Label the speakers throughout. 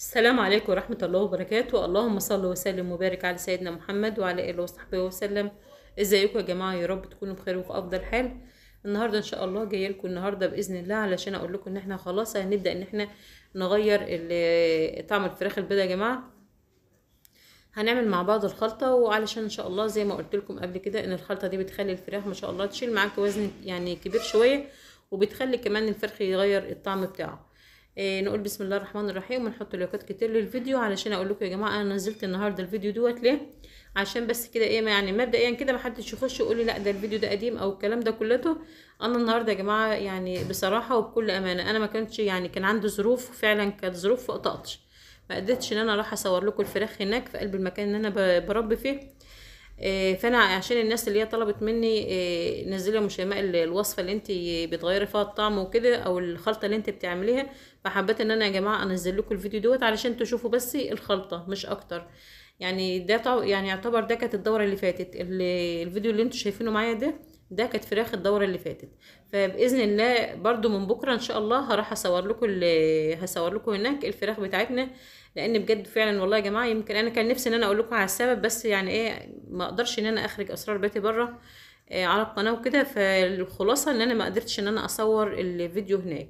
Speaker 1: السلام عليكم ورحمة الله وبركاته اللهم صل وسلم وبارك على سيدنا محمد وعلى آله وصحبه وسلم ازيكم يا جماعة يا رب تكونوا بخير وفي أفضل حال النهاردة إن شاء الله جاية لكم النهاردة بإذن الله علشان أقول لكم إن إحنا خلاص هنبدأ إن إحنا نغير طعم الفراخ البيضاء يا جماعة هنعمل مع بعض الخلطة وعلشان إن شاء الله زي ما قلت لكم قبل كده إن الخلطة دي بتخلي الفراخ ما شاء الله تشيل معاك وزن يعني كبير شوية وبتخلي كمان الفرخ يغير الطعم بتاعه إيه، نقول بسم الله الرحمن الرحيم ونحط لايكات كتير للفيديو علشان اقول لكم يا جماعه انا نزلت النهارده الفيديو دوت ليه عشان بس كده ايه يعني مبدئيا كده محدش يخش يقول لي لا ده الفيديو ده قديم او الكلام ده كلته انا النهارده يا جماعه يعني بصراحه وبكل امانه انا ما كانتش يعني كان عندي ظروف فعلا كانت ظروف فقطتش ما قدرتش ان انا اروح اصور لكم الفراخ هناك في قلب المكان اللي انا بربي فيه إيه، فانا عشان الناس اللي هي طلبت مني إيه، نزلي يا مشيماء الوصفه اللي انت بتغيري فيها الطعم وكده او الخلطه اللي انت بتعمليها فحبيت ان انا يا جماعه انزل لكم الفيديو دوت علشان تشوفوا بس الخلطه مش اكتر يعني ده طو... يعني يعتبر ده كانت الدوره اللي فاتت اللي الفيديو اللي انتوا شايفينه معايا ده ده كانت فراخ الدوره اللي فاتت فباذن الله برضو من بكره ان شاء الله هروح اصور لكم اللي... هصور لكم هناك الفراخ بتاعتنا لان بجد فعلا والله يا جماعه يمكن انا كان نفسي ان انا اقول لكم على السبب بس يعني ايه ما اقدرش ان انا اخرج اسرار بيتي بره آه، على القناه وكده فالخلاصه ان انا ما قدرتش ان انا اصور الفيديو هناك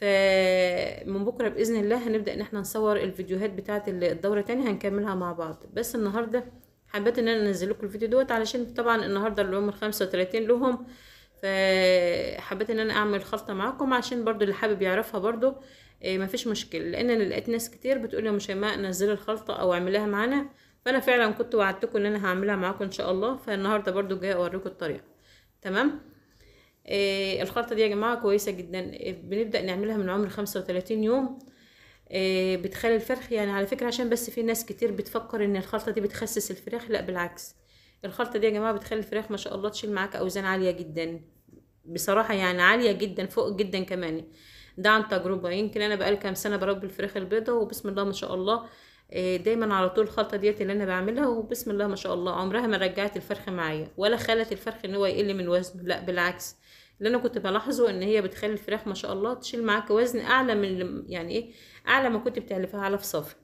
Speaker 1: فمن بكره باذن الله هنبدا ان احنا نصور الفيديوهات بتاعه الدوره تاني هنكملها مع بعض بس النهارده حبيت ان انا انزل لكم الفيديو دوت علشان طبعا النهارده اللي هم 35 لهم فحبيت ان انا اعمل خلطه معاكم عشان برضو اللي حابب يعرفها برضو آه، ما مفيش مشكله لان انا لقيت ناس كتير بتقول لي يا شيماء نزلي الخلطه او اعملها معانا فانا فعلا كنت وعدتكم ان انا هعملها معاكم ان شاء الله فالنهارده برضو جايه اوريكم الطريقه تمام إيه، الخلطة دي يا جماعة كويسة جدا إيه، بنبدأ نعملها من عمر خمسة يوم إيه، بتخلي الفرخ يعني على فكرة عشان بس في ناس كتير بتفكر ان الخلطة دي بتخسس الفراخ لا بالعكس الخلطة دي يا جماعة بتخلي الفراخ ما شاء الله تشيل معاك اوزان عالية جدا بصراحة يعني عالية جدا فوق جدا كمان ده عن تجربة يمكن انا بقالي كام سنة بربي الفراخ البيضة وبسم الله ما شاء الله دايما على طول الخلطه ديت اللي انا بعملها وبسم الله ما شاء الله عمرها ما رجعت الفرخ معايا ولا خلت الفرخ ان هو يقل من وزنه لا بالعكس اللي انا كنت بلاحظه ان هي بتخلي الفراخ ما شاء الله تشيل معاك وزن اعلى من يعني ايه اعلى ما كنت بتعلفها علف صافي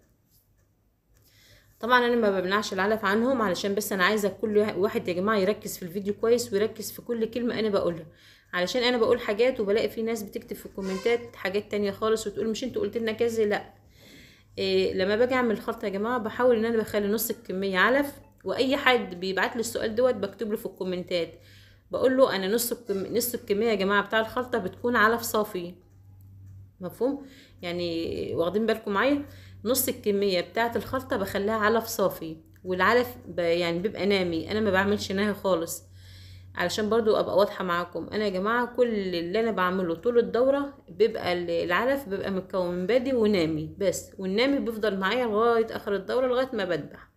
Speaker 1: طبعا انا ما بمنعش العلف عنهم علشان بس انا عايزه كل واحد يا جماعه يركز في الفيديو كويس ويركز في كل كلمه انا بقولها علشان انا بقول حاجات وبلاقي في ناس بتكتب في الكومنتات حاجات تانية خالص وتقول مش انت قلت لنا كذا لا إيه لما باجي اعمل الخلطه يا جماعه بحاول ان انا بخلي نص الكميه علف واي حد بيبعت لي السؤال دوت بكتب له في الكومنتات بقول له انا نص نص الكميه يا جماعه بتاع الخلطه بتكون علف صافي مفهوم يعني واخدين بالكم معايا نص الكميه بتاعه الخلطه بخليها علف صافي والعلف يعني بيبقى نامي انا ما بعملش نهي خالص علشان برضو ابقى واضحه معاكم انا يا جماعه كل اللي انا بعمله طول الدوره بيبقى العلف بيبقى متكون من بادي ونامي بس والنامي بيفضل معايا لغايه اخر الدوره لغايه ما بدبح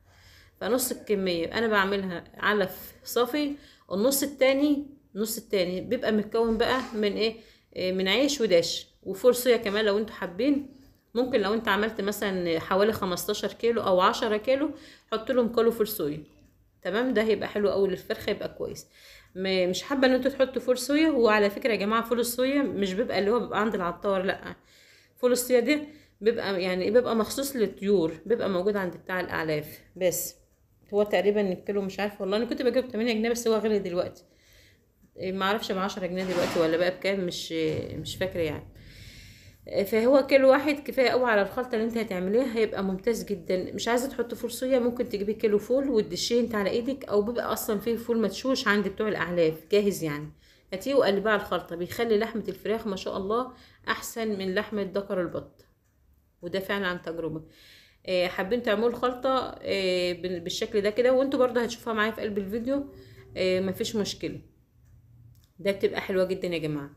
Speaker 1: فنص الكميه انا بعملها علف صافي النص التاني النص التاني بيبقى متكون بقى من ايه آه، من عيش وداش وفول صويا كمان لو انتوا حابين ممكن لو انت عملت مثلا حوالي 15 كيلو او 10 كيلو حط لهم كيلو فول صويا تمام ده هيبقى حلو قوي للفرخه يبقى كويس مش حابه ان انتوا تحطوا فول صويا وعلى فكره يا جماعه فول الصويا مش بيبقى اللي هو بيبقى عند العطار لا فول الصويا ده بيبقى يعني بيبقى مخصوص للطيور بيبقى موجود عند بتاع الاعلاف بس هو تقريبا الكيلو مش عارفه والله انا كنت بجيب 8 جنيه بس هو غالي دلوقتي إيه، ما اعرفش ب 10 جنيه دلوقتي ولا بقى بكام مش مش فاكره يعني إيه، فهو كيلو واحد كفايه قوي على الخلطه اللي انت هتعمليها هيبقى ممتاز جدا مش عايزه تحطي فول صويا ممكن تجيبي كيلو فول وتدشيه انت على ايدك او بيبقى اصلا فيه فول متشوش عند بتوع الاعلاف جاهز يعني هاتيه وقلبيه على الخلطه بيخلي لحمه الفراخ ما شاء الله احسن من لحمه ذكر البط وده فعلا عن تجربه آه، حابين تعملوا الخلطه آه، بالشكل ده كده وانتوا برضو هتشوفوها معايا في قلب الفيديو آه، مفيش مشكله ده بتبقى حلوه جدا يا جماعه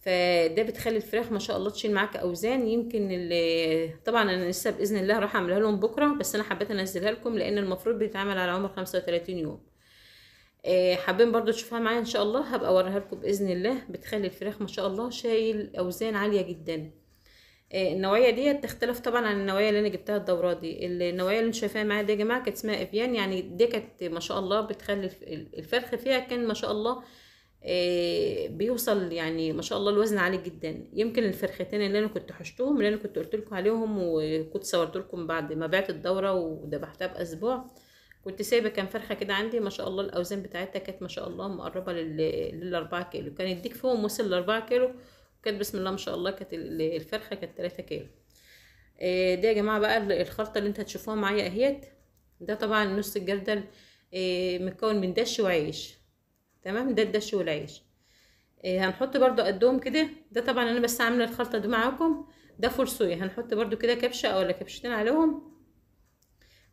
Speaker 1: فده بتخلي الفراخ ما شاء الله تشيل معاك اوزان يمكن طبعا انا لسه باذن الله راح اعملها لهم بكره بس انا حبيت انزلها لكم لان المفروض بيتعمل على عمر 35 يوم حابين برضو تشوفوها معايا ان شاء الله هبقى اوريها لكم باذن الله بتخلي الفراخ ما شاء الله شايل اوزان عاليه جدا النوعيه دي تختلف طبعا عن النوعيه اللي انا جبتها الدورات دي النوعيه اللي انتم شايفاها معايا دي يا جماعه كانت اسمها افيان يعني دي كانت ما شاء الله بتخلي الفرخ فيها كان ما شاء الله آه، بيوصل يعني ما شاء الله الوزن عالي جدا يمكن الفرختين اللي انا كنت حشتهم اللي انا كنت قلت لكم عليهم وكنت صورت لكم بعد ما بعت الدوره وذبحتها باسبوع كنت سايبه كام فرخه كده عندي ما شاء الله الاوزان بتاعتها كانت ما شاء الله مقربه لل 4 كيلو كان الديك فيهم وصل ل 4 كيلو كانت بسم الله ما شاء الله كانت الفرخه كانت 3 كيلو ده آه، يا جماعه بقى الخلطه اللي انتوا هتشوفوها معايا اهيت ده طبعا نص الجردل آه، متكون من دش وعيش تمام ده الدش والعيش آه، هنحط برضو قدهم كده ده طبعا انا بس عامله الخلطه دي معاكم ده فول صويا هنحط برضو كده كبشه او ولا كبشتين عليهم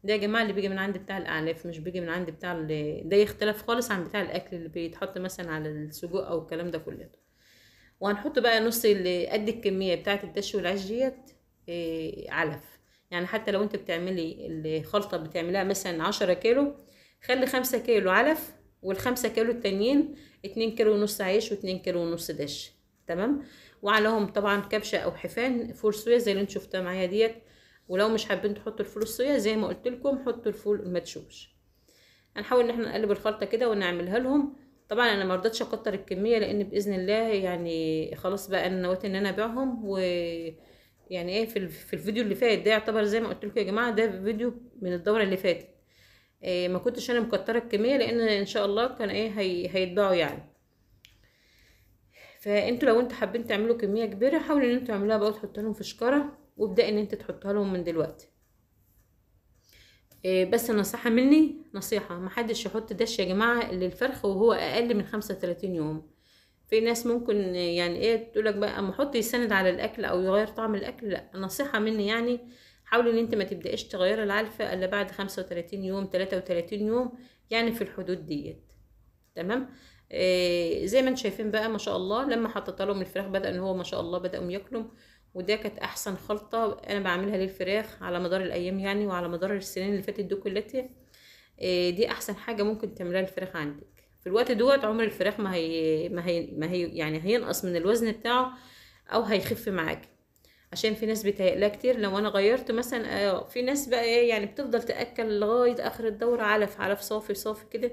Speaker 1: ده يا جماعه اللي بيجي من عند بتاع الاعلاف مش بيجي من عند بتاع ده يختلف خالص عن بتاع الاكل اللي بيتحط مثلا على السجق او الكلام ده كله وهنحط بقى نص اللي قد الكميه بتاعه الدش والعيش ديت إيه، علف يعني حتى لو انت بتعملي الخلطه بتعمليها مثلا عشرة كيلو خلي خمسة كيلو علف والخمسة كيلو التانيين اتنين كيلو ونص عيش واتنين كيلو ونص دش تمام وعليهم طبعا كبشه او حفان فول صويا زي اللي انت شفتها معايا ديت ولو مش حابين تحطوا الفول الصويا زي ما قلت لكم حطوا الفول المدشوش هنحاول ان احنا نقلب الخلطه كده ونعملها لهم طبعا انا ما رضيتش اكتر الكميه لان باذن الله يعني خلاص بقى انا نويت ان انا ابيعهم و يعني ايه في, في الفيديو اللي فات ده يعتبر زي ما قلت لكم يا جماعه ده فيديو من الدوره اللي فاتت إيه ما كنتش انا مكتره الكميه لان ان شاء الله كان ايه هي هيتباعوا يعني فانتوا لو انتوا حابين تعملوا كميه كبيره حاولوا ان انتوا تعملوها بقى وتحطوا لهم في شكاره وابدا ان انت تحطها لهم من دلوقتي إيه، بس نصيحة مني نصيحة محدش يحط دش يا جماعة للفرخ وهو أقل من خمسة وتلاتين يوم في ناس ممكن يعني ايه تقولك بقى اما حط يسند على الاكل او يغير طعم الاكل لا نصيحة مني يعني حاولي ان انت ما تبدأش تغيري العلفة الا بعد خمسة وتلاتين يوم تلاتة وتلاتين يوم يعني في الحدود ديت تمام إيه زي ما انتم شايفين بقى ما شاء الله لما حطيت لهم الفراخ بدا ان هو ما شاء الله بداوا ياكلوا وده كانت احسن خلطه انا بعملها للفراخ على مدار الايام يعني وعلى مدار السنين اللي فاتت دي كلها آه، دي احسن حاجه ممكن تعملها للفراخ عندك في الوقت دوت عمر الفراخ ما هي ما هي ما هي يعني هينقص من الوزن بتاعه او هيخف معاكي عشان في ناس بتهيألها كتير لو انا غيرت مثلا آه، في ناس بقى ايه يعني بتفضل تاكل لغايه اخر الدوره علف علف صافي صافي كده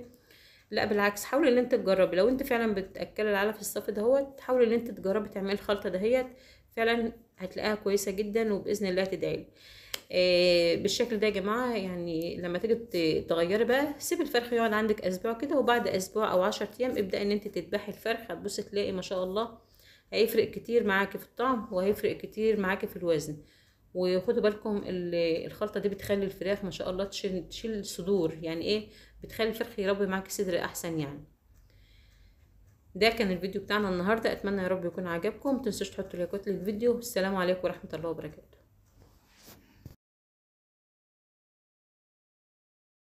Speaker 1: لا بالعكس حاولي ان انت تجربي لو انت فعلا بتاكلي العلف الصافي دهوت حاولي ان انت تجربي تعملي الخلطه دهيت فعلا هتلاقيها كويسه جدا وباذن الله تدعي آه، بالشكل ده يا جماعه يعني لما تيجي تغيري بقى سيب الفرخ يقعد عندك اسبوع كده وبعد اسبوع او 10 ايام ابدا ان انت تذبحي الفرخ هتبصي تلاقي ما شاء الله هيفرق كتير معاكي في الطعم وهيفرق كتير معاكي في الوزن وخدوا بالكم الخلطه دي بتخلي الفراخ ما شاء الله تشيل تشيل الصدور يعني ايه بتخلي الفرخ يربي معاكي صدر احسن يعني ده كان الفيديو بتاعنا النهارده اتمنى يا رب يكون عجبكم متنسوش تحطوا لايكات للفيديو والسلام عليكم ورحمه الله وبركاته